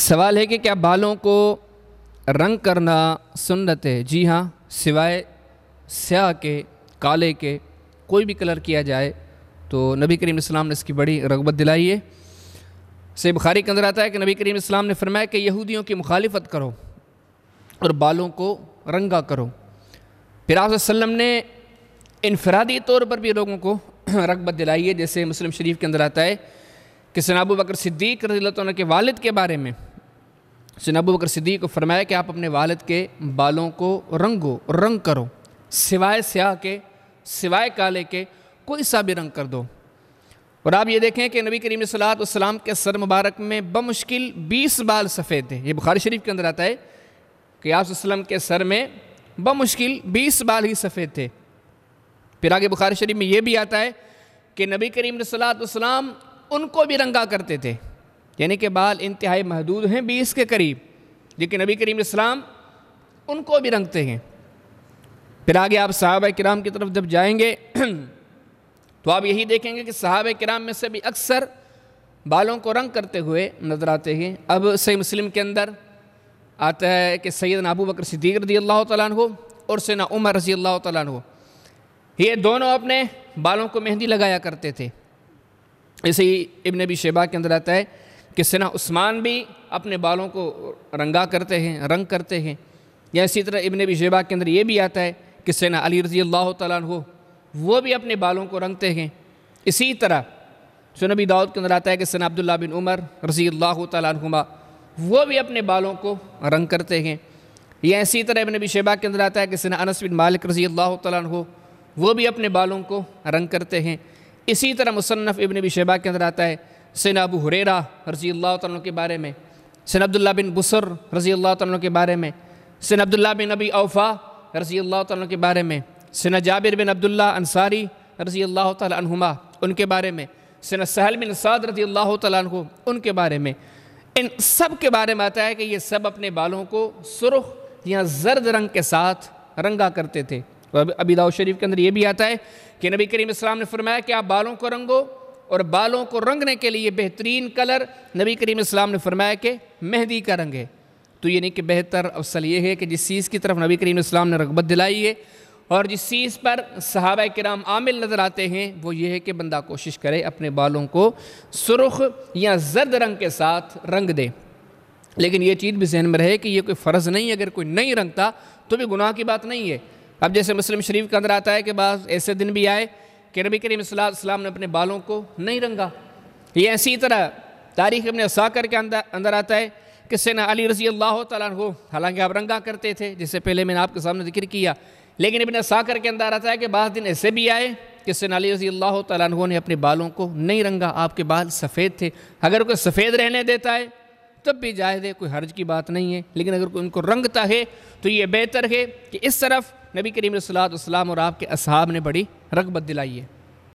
सवाल है कि क्या बालों को रंग करना सुन्नत है जी हाँ सिवाय स्याह के काले के कोई भी कलर किया जाए तो नबी करीम इस्लाम ने इसकी बड़ी रगबत दिलाई है से बुखारी के अंदर आता है कि नबी करीम इस्लाम ने फरमाया कि यहूदियों की मुखालफत करो और बालों को रंगा करो फिर आप ने इनफरादी तौर पर भी लोगों को रगबत दिलाई है जैसे मुस्लिम शरीफ के अंदर आता है कि सनाबू बकर सिद्दीक रजील्ला के वालद के बारे में सनाबू बकर सिद्दीक को फरमाया कि आप अपने वालद के बालों को रंगो रंग करो सिवाय स्याह के सिवाय काले के कोई सा भी रंग कर दो और आप ये देखें कि नबी करीम सलाम के सर मुबारक में बमुश्किल बीस बाल सफ़ेद थे ये बुखारी शरीफ के अंदर आता है कि आपलम के सर में बमुश्किल बीस बाल ही सफ़ेद थे फिर आगे बुखारी शरीफ में ये भी आता है कि नबी करीम सलाम उनको भी रंगा करते थे यानी कि बाल इंतहाई महदूद हैं बीस के करीब लेकिन नबी करीम इस्लाम उनको भी रंगते हैं फिर आगे आप साहब कराम की तरफ जब जाएंगे तो आप यही देखेंगे कि साहब कराम में से भी अक्सर बालों को रंग करते हुए नज़र आते हैं अब सही मुस्लिम के अंदर आता है कि सैद नबू बकर सिद्दीक रजी अल्लाह हो और सैना उमर रजी अल्लाह हो ये दोनों अपने बालों को मेहंदी लगाया करते थे ऐसे ही इबन भी शेबा के अंदर आता है कि सना उस्मान भी अपने बालों को रंगा करते हैं रंग करते हैं या इसी तरह इबन भी शेबा के अंदर ये भी आता है कि सना अली रजी अल्लाह तु वो भी अपने बालों को रंगते हैं इसी तरह सुनबी दाऊद के अंदर आता है कि सना अब्दुल्ला बिन उमर रजी अल्लाह तुमा वो भी अपने बालों को रंग करते हैं या इसी तरह इबन शेबा के अंदर आता है कि सना अनस बिन मालिक रजी अल्लाह तु वो भी अपने बालों को रंग करते हैं इसी तरह मुसनफ़ इबन शेबा के अंदर आता है सैन अबू हुरेरा रज़ी अल्लाह तु के बारे में सैन अब्दुल्ला बिन बसर रज़ी अल्लाह तु के बारे में सिन अब्दुल्ला बिन अबी अवफ़ा रज़ी अल्लाह तु के बारे में सिन जाबिर बिन अब्दुल्ला अंसारी रज़ी अल्लाह तुमा उनके बारे में सिन सहल बिन साद रज़ी अल्लाह तु उनके बारे में इन सब के बारे में आता है कि ये सब अपने बालों को सुरख या जर्द रंग के साथ रंगा करते थे तो अबी दाऊद शरीफ के अंदर ये भी आता है कि नबी करीम इस्लाम ने फरमाया कि आप बालों को रंगो और बालों को रंगने के लिए बेहतरीन कलर नबी करीम इस्लाम ने फरमाया कि मेहंदी का रंग है तो ये नहीं कि बेहतर अवसल ये है कि जिस चीज़ की तरफ नबी करीम इस्लाम ने रगबत दिलाई है और जिस चीज़ पर सहाबा कराम आमिल नज़र आते हैं वो ये है कि बंदा कोशिश करे अपने बालों को सुरख या जर्द रंग के साथ रंग दे लेकिन ये चीज़ भी जहन में रहे कि ये कोई फ़र्ज़ नहीं है अगर कोई नहीं रंगता तो भी गुनाह की बात नहीं है अब जैसे मुस्लिम शरीफ के अंदर आता है कि बाद ऐसे दिन भी आए कि नबी करीम सलाम ने अपने बालों को नहीं रंगा ये ऐसी तरह तारीख अपने साकर के अंदर अंदर आता है कि सैना अली रजी अल्लाह तु हालांकि आप रंगा करते थे जिससे पहले मैंने आपके सामने जिक्र किया लेकिन अपने साकर के अंदर आता है कि बाद दिन ऐसे भी आए कि सैन अली रजी अल्लाह तु ने अपने बालों को नहीं रंगा आपके बाल सफ़ेद थे अगर कोई सफ़ेद रहने देता है तब भी जायद है कोई हर्ज की बात नहीं है लेकिन अगर कोई उनको रंगता है तो ये बेहतर है कि इस तरफ नबी करीम सलाम और आपके असहाब ने बड़ी रगबत दिलाई है